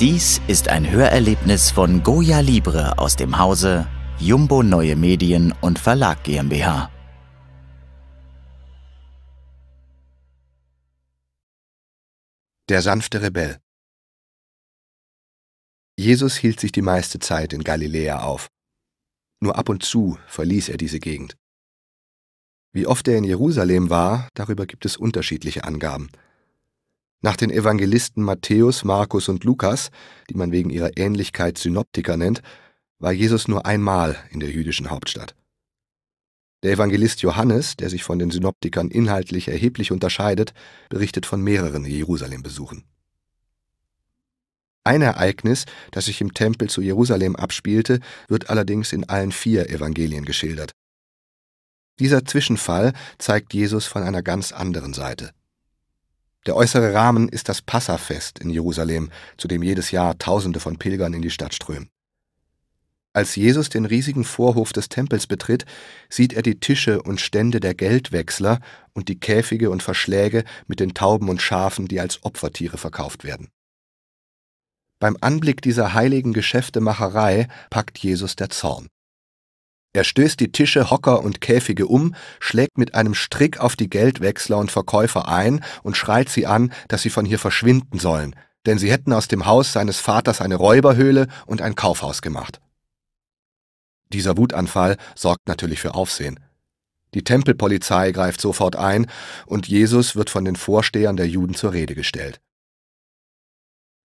Dies ist ein Hörerlebnis von Goya Libre aus dem Hause Jumbo Neue Medien und Verlag GmbH. Der sanfte Rebell Jesus hielt sich die meiste Zeit in Galiläa auf. Nur ab und zu verließ er diese Gegend. Wie oft er in Jerusalem war, darüber gibt es unterschiedliche Angaben – nach den Evangelisten Matthäus, Markus und Lukas, die man wegen ihrer Ähnlichkeit Synoptiker nennt, war Jesus nur einmal in der jüdischen Hauptstadt. Der Evangelist Johannes, der sich von den Synoptikern inhaltlich erheblich unterscheidet, berichtet von mehreren Jerusalem-Besuchen. Ein Ereignis, das sich im Tempel zu Jerusalem abspielte, wird allerdings in allen vier Evangelien geschildert. Dieser Zwischenfall zeigt Jesus von einer ganz anderen Seite. Der äußere Rahmen ist das Passafest in Jerusalem, zu dem jedes Jahr Tausende von Pilgern in die Stadt strömen. Als Jesus den riesigen Vorhof des Tempels betritt, sieht er die Tische und Stände der Geldwechsler und die Käfige und Verschläge mit den Tauben und Schafen, die als Opfertiere verkauft werden. Beim Anblick dieser heiligen Geschäftemacherei packt Jesus der Zorn. Er stößt die Tische, Hocker und Käfige um, schlägt mit einem Strick auf die Geldwechsler und Verkäufer ein und schreit sie an, dass sie von hier verschwinden sollen, denn sie hätten aus dem Haus seines Vaters eine Räuberhöhle und ein Kaufhaus gemacht. Dieser Wutanfall sorgt natürlich für Aufsehen. Die Tempelpolizei greift sofort ein und Jesus wird von den Vorstehern der Juden zur Rede gestellt.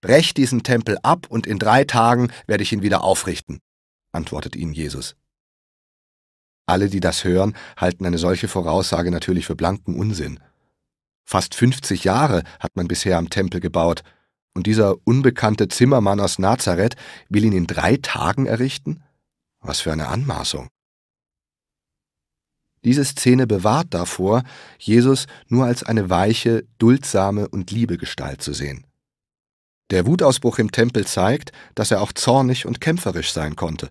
Brech diesen Tempel ab und in drei Tagen werde ich ihn wieder aufrichten, antwortet ihnen Jesus. Alle, die das hören, halten eine solche Voraussage natürlich für blanken Unsinn. Fast 50 Jahre hat man bisher am Tempel gebaut, und dieser unbekannte Zimmermann aus Nazareth will ihn in drei Tagen errichten? Was für eine Anmaßung. Diese Szene bewahrt davor, Jesus nur als eine weiche, duldsame und liebe Gestalt zu sehen. Der Wutausbruch im Tempel zeigt, dass er auch zornig und kämpferisch sein konnte.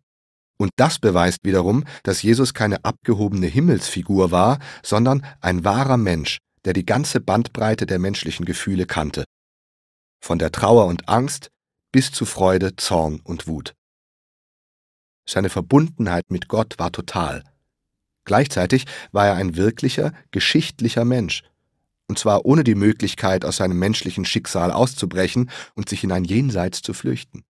Und das beweist wiederum, dass Jesus keine abgehobene Himmelsfigur war, sondern ein wahrer Mensch, der die ganze Bandbreite der menschlichen Gefühle kannte. Von der Trauer und Angst bis zu Freude, Zorn und Wut. Seine Verbundenheit mit Gott war total. Gleichzeitig war er ein wirklicher, geschichtlicher Mensch, und zwar ohne die Möglichkeit, aus seinem menschlichen Schicksal auszubrechen und sich in ein Jenseits zu flüchten.